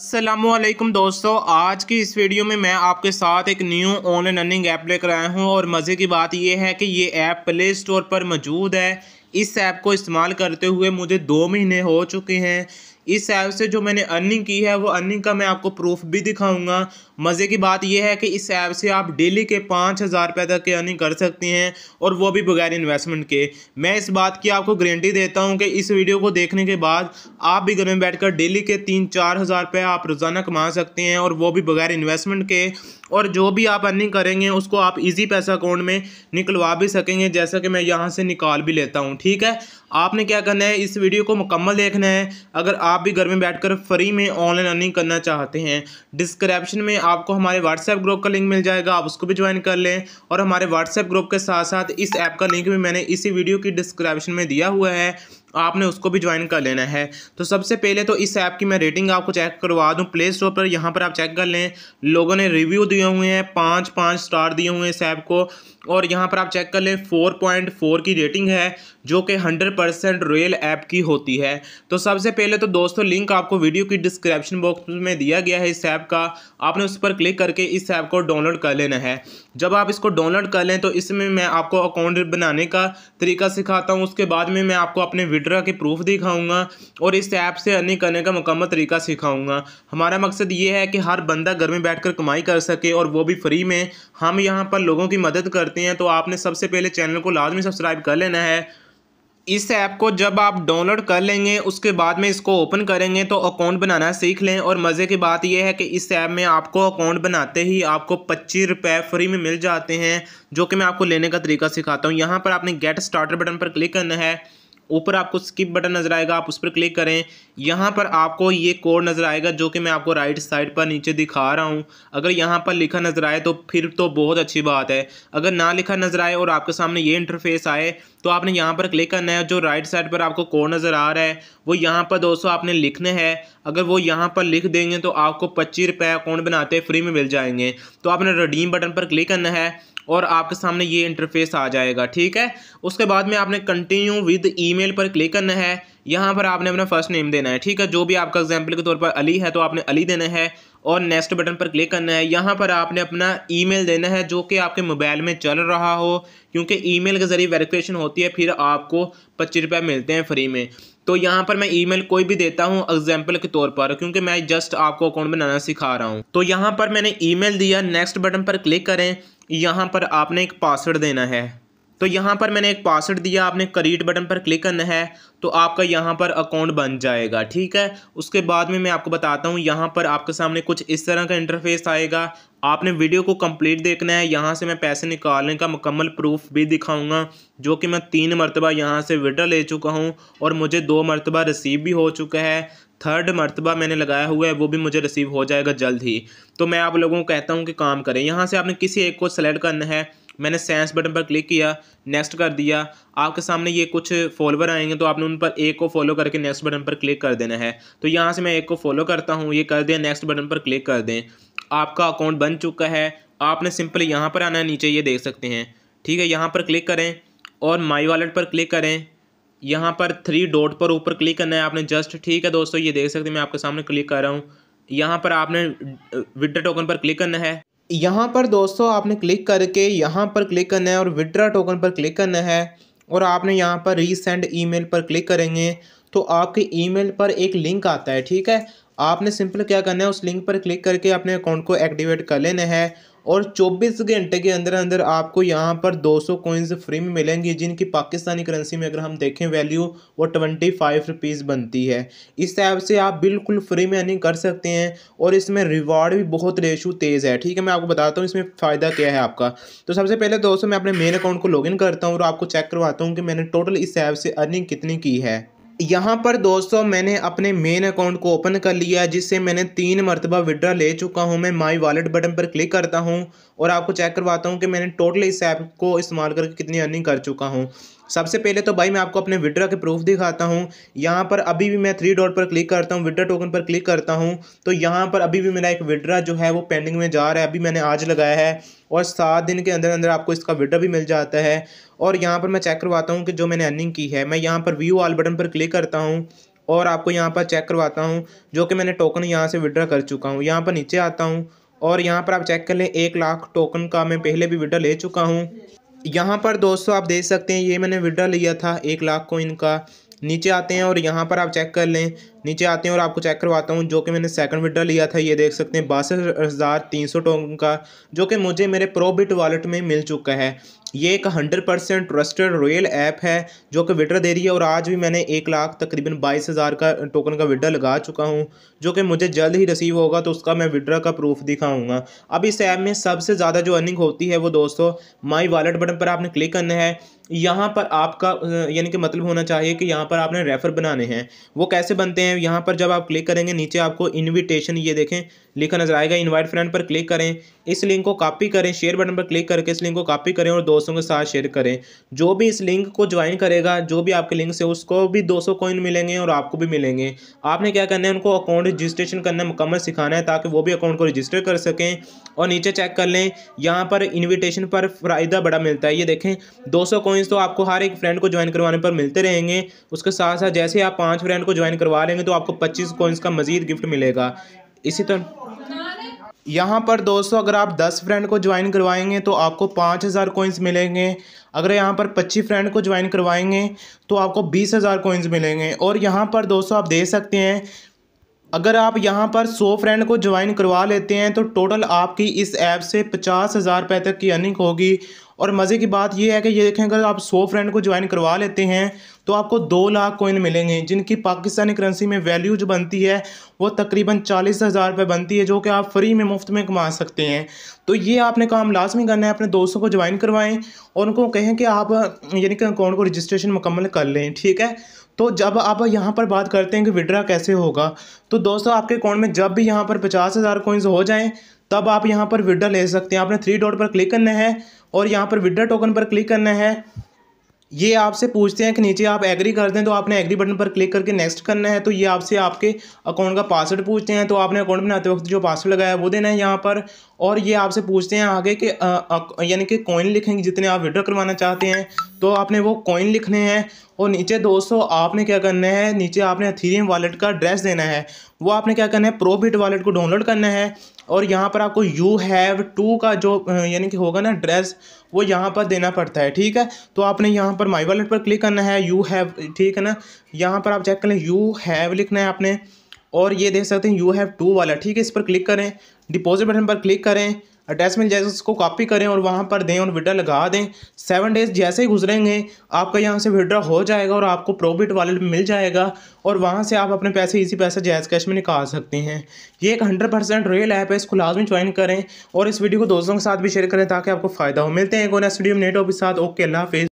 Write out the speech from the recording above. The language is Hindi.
असलम दोस्तों आज की इस वीडियो में मैं आपके साथ एक न्यू ऑनलाइन रनिंग ऐप लेकर आया हूं और मज़े की बात यह है कि ये ऐप प्ले स्टोर पर मौजूद है इस ऐप को इस्तेमाल करते हुए मुझे दो महीने हो चुके हैं इस ऐप से जो मैंने अर्निंग की है वो अर्निंग का मैं आपको प्रूफ भी दिखाऊंगा मज़े की बात यह है कि इस ऐप से आप डेली के पाँच हज़ार रुपये तक के अर्निंग कर सकते हैं और वो भी बगैर इन्वेस्टमेंट के मैं इस बात की आपको गारंटी देता हूँ कि इस वीडियो को देखने के बाद आप भी घर में बैठ कर डेली के तीन चार हज़ार रुपये आप रोज़ाना कमा सकते हैं और वो भी बगैर इन्वेस्टमेंट के और जो भी आप अर्निंग करेंगे उसको आप इजी पैसा अकाउंट में निकलवा भी सकेंगे जैसा कि मैं यहाँ से निकाल भी लेता हूँ ठीक है आपने क्या करना है इस वीडियो को मुकम्मल देखना है अगर आप आप भी घर में बैठकर फ्री में ऑनलाइन अर्निंग करना चाहते हैं डिस्क्रिप्शन में आपको हमारे व्हाट्सएप ग्रुप का लिंक मिल जाएगा आप उसको भी ज्वाइन कर लें और हमारे व्हाट्सएप ग्रुप के साथ साथ इस ऐप का लिंक भी मैंने इसी वीडियो की डिस्क्रिप्शन में दिया हुआ है आपने उसको भी ज्वाइन कर लेना है तो सबसे पहले तो इस ऐप की मैं रेटिंग आपको चेक करवा दूं प्ले स्टोर पर यहाँ पर आप चेक कर लें लोगों ने रिव्यू दिए हुए हैं पाँच पाँच स्टार दिए हुए हैं इस ऐप को और यहाँ पर आप चेक कर लें फोर पॉइंट फोर की रेटिंग है जो कि हंड्रेड परसेंट रोयल ऐप की होती है तो सबसे पहले तो दोस्तों लिंक आपको वीडियो की डिस्क्रिप्शन बॉक्स में दिया गया है इस ऐप का आपने उस पर क्लिक करके इस ऐप को डाउनलोड कर लेना है जब आप इसको डाउनलोड कर लें तो इसमें मैं आपको अकाउंट बनाने का तरीका सिखाता हूँ उसके बाद में मैं आपको अपने विड्रा के प्रूफ दिखाऊँगा और इस ऐप से अर्निंग करने का मुकम्मल तरीका सिखाऊँगा हमारा मकसद ये है कि हर बंदा घर में बैठ कमाई कर सके और वो भी फ्री में हम यहाँ पर लोगों की मदद करते हैं तो आपने सबसे पहले चैनल को लाजमी सब्सक्राइब कर लेना है इस ऐप को जब आप डाउनलोड कर लेंगे उसके बाद में इसको ओपन करेंगे तो अकाउंट बनाना सीख लें और मज़े की बात यह है कि इस ऐप में आपको अकाउंट बनाते ही आपको पच्चीस रुपये फ्री में मिल जाते हैं जो कि मैं आपको लेने का तरीका सिखाता हूँ यहाँ पर आपने गेट स्टार्टर बटन पर क्लिक करना है ऊपर आपको स्किप बटन नज़र आएगा आप उस पर क्लिक करें यहाँ पर आपको ये कोड नज़र आएगा जो कि मैं आपको राइट साइड पर नीचे दिखा रहा हूँ अगर यहाँ पर लिखा नज़र आए तो फिर तो बहुत अच्छी बात है अगर ना लिखा नज़र आए और आपके सामने ये इंटरफेस आए तो आपने यहाँ पर क्लिक करना है जो राइट साइड पर आपको कोड नज़र आ रहा है वो यहाँ पर दोस्तों आपने लिखने हैं अगर वो यहाँ पर लिख देंगे तो आपको पच्चीस रुपये अकाउंट बनाते फ्री में मिल जाएंगे तो आपने रडीम बटन पर क्लिक करना है और आपके सामने ये इंटरफेस आ जाएगा ठीक है उसके बाद में आपने कंटिन्यू विद ईमेल पर क्लिक करना है यहाँ पर आपने अपना फर्स्ट नेम देना है ठीक है जो भी आपका एग्जाम्पल के तौर पर अली है तो आपने अली देना है और नेक्स्ट बटन पर क्लिक करना है यहाँ पर आपने अपना ईमेल देना है जो कि आपके मोबाइल में चल रहा हो क्योंकि ईमेल के ज़रिए वेरिफिकेशन होती है फिर आपको पच्चीस रुपये मिलते हैं फ्री में तो यहाँ पर मैं ईमेल कोई भी देता हूँ एग्जाम्पल के तौर पर क्योंकि मैं जस्ट आपको अकाउंट बनाना सिखा रहा हूँ तो यहाँ पर मैंने ईमेल दिया नेक्स्ट बटन पर क्लिक करें यहाँ पर आपने एक पासवर्ड देना है तो यहाँ पर मैंने एक पासवर्ड दिया आपने करीट बटन पर क्लिक करना है तो आपका यहाँ पर अकाउंट बन जाएगा ठीक है उसके बाद में मैं आपको बताता हूँ यहाँ पर आपके सामने कुछ इस तरह का इंटरफेस आएगा आपने वीडियो को कंप्लीट देखना है यहाँ से मैं पैसे निकालने का मुकम्मल प्रूफ भी दिखाऊंगा जो कि मैं तीन मरतबा यहाँ से विड्रा ले चुका हूँ और मुझे दो मरतबा रिसीव भी हो चुका है थर्ड मरतबा मैंने लगाया हुआ है वो भी मुझे रिसीव हो जाएगा जल्द ही तो मैं आप लोगों को कहता हूँ कि काम करें यहाँ से आपने किसी एक को सेलेक्ट करना है मैंने साइंस बटन पर क्लिक किया नेक्स्ट कर दिया आपके सामने ये कुछ फॉलोवर आएंगे तो आपने उन पर एक को फॉलो करके नेक्स्ट बटन पर क्लिक कर देना है तो यहाँ से मैं एक को फॉलो करता हूँ ये कर दें नेक्स्ट बटन पर क्लिक कर दें आपका अकाउंट बन चुका है आपने सिंपल यहाँ पर आना है नीचे ये देख सकते हैं ठीक है यहाँ पर क्लिक करें और माई वॉलेट पर क्लिक करें यहाँ पर थ्री डॉट पर ऊपर क्लिक करना है आपने जस्ट ठीक है दोस्तों ये देख सकते हैं मैं आपके सामने क्लिक कर रहा हूँ यहाँ पर आपने विड्रा uh, टोकन पर क्लिक करना है यहाँ पर दोस्तों आपने क्लिक करके यहाँ पर क्लिक करना है और विड्रा टोकन पर क्लिक करना है और आपने यहाँ पर रीसेंड ईमेल पर क्लिक करेंगे तो आपके ईमेल पर एक लिंक आता है ठीक है आपने सिंपल क्या करना है उस लिंक पर क्लिक करके अपने अकाउंट को एक्टिवेट कर लेना है और 24 घंटे के अंदर अंदर आपको यहाँ पर 200 सौ कोइंस फ्री में मिलेंगी जिनकी पाकिस्तानी करेंसी में अगर हम देखें वैल्यू वो ट्वेंटी फाइव रुपीज़ बनती है इस ऐप से आप बिल्कुल फ्री में अर्निंग कर सकते हैं और इसमें रिवॉर्ड भी बहुत रेशू तेज़ है ठीक है मैं आपको बताता हूँ इसमें फ़ायदा क्या है आपका तो सबसे पहले दोस्तों मैं अपने मेन अकाउंट को लॉग करता हूँ और आपको चेक करवाता हूँ कि मैंने टोटल इस ऐप से अर्निंग कितनी की है यहाँ पर दोस्तों मैंने अपने मेन अकाउंट को ओपन कर लिया है जिससे मैंने तीन मरतबा विड्रा ले चुका हूँ मैं माई वॉलेट बटन पर क्लिक करता हूँ और आपको चेक करवाता हूँ कि मैंने टोटल इस ऐप को इस्तेमाल करके कितनी अर्निंग कर चुका हूँ सबसे पहले तो भाई मैं आपको अपने विड्रा के प्रूफ दिखाता हूँ यहाँ पर अभी भी मैं थ्री डॉट पर क्लिक करता हूँ विड्रा टोकन पर क्लिक करता हूँ तो यहाँ पर अभी भी मेरा एक विड्रा जो है वो पेंडिंग में जा रहा है अभी मैंने आज लगाया है और सात दिन के अंदर अंदर आपको इसका विड्रा भी मिल जाता है और यहाँ पर मैं चेक करवाता हूँ कि जो मैंने अर्निंग की है मैं यहाँ पर व्यू ऑल बटन पर क्लिक करता हूँ और आपको यहाँ पर चेक करवाता हूँ जो कि मैंने टोकन यहाँ से विड्रा कर चुका हूँ यहाँ पर नीचे आता हूँ और यहाँ पर आप चेक कर लें एक लाख टोकन का मैं पहले भी विड्रा ले चुका हूँ यहाँ पर दोस्तों आप देख सकते हैं ये मैंने विड्रा लिया था एक लाख को इनका नीचे आते हैं और यहाँ पर आप चेक कर लें नीचे आते हैं और आपको चेक करवाता हूँ जो कि मैंने सेकंड विड्रा लिया था ये देख सकते हैं बासठ हज़ार तीन सौ टोकन का जो कि मुझे मेरे प्रोबिट वॉलेट में मिल चुका है ये एक hundred percent trusted royal app है जो कि विड्रा दे रही है और आज भी मैंने एक लाख तकरीबन बाईस हज़ार का टोकन का विड्रा लगा चुका हूँ जो कि मुझे जल्द ही रिसीव होगा तो उसका मैं विड्रा का प्रूफ दिखाऊंगा अब इस ऐप में सबसे ज़्यादा जो अर्निंग होती है वो दोस्तों माई वॉलेट बटन पर आपने क्लिक करना है यहाँ पर आपका यानी कि मतलब होना चाहिए कि यहाँ पर आपने रेफ़र बनाने हैं वो कैसे बनते हैं हैं यहाँ पर जब आप क्लिक करेंगे नीचे आपको इनविटेशन ये देखें लिखा नजर आएगा इनवाइट फ्रेंड पर क्लिक करें इस लिंक को कॉपी करें शेयर बटन पर क्लिक करके इस लिंक को कॉपी करें और दोस्तों के साथ शेयर करें जो भी इस लिंक को ज्वाइन करेगा जो भी आपके लिंक से उसको भी दो सौ कॉइन मिलेंगे और आपको भी मिलेंगे आपने क्या करना है उनको अकाउंट रजिस्ट्रेशन करना मुकम्मल सिखाना है ताकि वो भी अकाउंट को रजिस्टर कर सकें और नीचे चेक कर लें यहाँ पर इन्विटेशन पर फ़ायदा बड़ा मिलता है ये देखें सौ कॉइन्स तो आपको हर एक फ्रेंड को ज्वाइन करवाने पर मिलते रहेंगे उसके साथ साथ जैसे आप पाँच फ्रेंड को ज्वाइन करवा लेंगे तो आपको पच्चीस कॉइन्स का मजीद गिफ्ट मिलेगा इसी तरह तो यहाँ पर दोस्तों अगर आप दस फ्रेंड को ज्वाइन करवाएंगे तो आपको पाँच हज़ार कोइंस मिलेंगे अगर यहाँ पर पच्चीस फ्रेंड को ज्वाइन करवाएंगे तो आपको बीस हज़ार कोइंस मिलेंगे और यहाँ पर दोस्तों आप देख सकते हैं अगर आप यहाँ पर सौ फ्रेंड को ज्वाइन करवा लेते हैं तो टोटल आपकी इस ऐप से पचास हज़ार रुपये तक की अर्निंग होगी और मज़े की बात यह है कि ये देखें अगर आप सौ फ्रेंड को ज्वाइन करवा लेते हैं तो आपको दो लाख कोइन मिलेंगे जिनकी पाकिस्तानी करेंसी में वैल्यू जो बनती है वो तकरीबन चालीस हज़ार रुपये बनती है जो कि आप फ्री में मुफ्त में कमा सकते हैं तो ये आपने काम लाजमी करना है अपने दोस्तों को ज्वाइन करवाएं और उनको कहें कि आप यानी कि अकाउंट को रजिस्ट्रेशन मुकम्मल कर लें ठीक है तो जब आप यहाँ पर बात करते हैं कि विड्रा कैसे होगा तो दोस्तों आपके अकाउंट में जब भी यहाँ पर पचास हज़ार कोइंस हो जाएँ तब आप यहाँ पर विड्रा ले सकते हैं आपने थ्री डॉट पर क्लिक करना है और यहाँ पर विड्रा टोकन पर क्लिक करना है ये आपसे पूछते हैं कि नीचे आप एग्री कर दें तो आपने एग्री बटन पर क्लिक करके नेक्स्ट करना है तो ये आपसे आपके अकाउंट का पासवर्ड पूछते हैं तो आपने अकाउंट बनाते वक्त जो पासवर्ड लगाया है वो देना है यहाँ पर और ये आपसे पूछते हैं आगे कि यानी कि कॉइन लिखेंगे जितने आप विड्रॉ करवाना चाहते हैं तो आपने वो कॉइन लिखने हैं और नीचे दोस्तों आपने क्या करना है नीचे आपने अथीरियम वॉलेट का एड्रेस देना है वो आपने क्या करना है प्रोबिट वॉलेट को डाउनलोड करना है और यहाँ पर आपको यू हैव टू का जो यानी कि होगा ना एड्रेस वो यहाँ पर देना पड़ता है ठीक है तो आपने यहाँ पर माई वॉलेट पर क्लिक करना है यू हैव ठीक है ना यहाँ पर आप चेक कर लें यू हैव लिखना है आपने और ये देख सकते हैं यू हैव टू वाला ठीक है इस पर क्लिक करें डिपॉजिट बटन पर क्लिक करें अटैचमेंट जैसे उसको कॉपी करें और वहाँ पर दें और विड्रा लगा दें सेवन डेज जैसे ही गुजरेंगे आपका यहाँ से विड्रा हो जाएगा और आपको प्रॉफिट वॉलेट मिल जाएगा और वहाँ से आप अपने पैसे इसी पैसे जैज कैश में निकाल सकते हैं ये एक हंड्रेड परसेंट रियल ऐप है इसको लाजमी ज्वाइन करें और इस वीडियो को दोस्तों के साथ भी शेयर करें ताकि आपको फ़ायदा हो मिलते हैं एक और नेक्स्ट वीडियो नेट ऑफ के साथ ओके अल्लाह हाफ़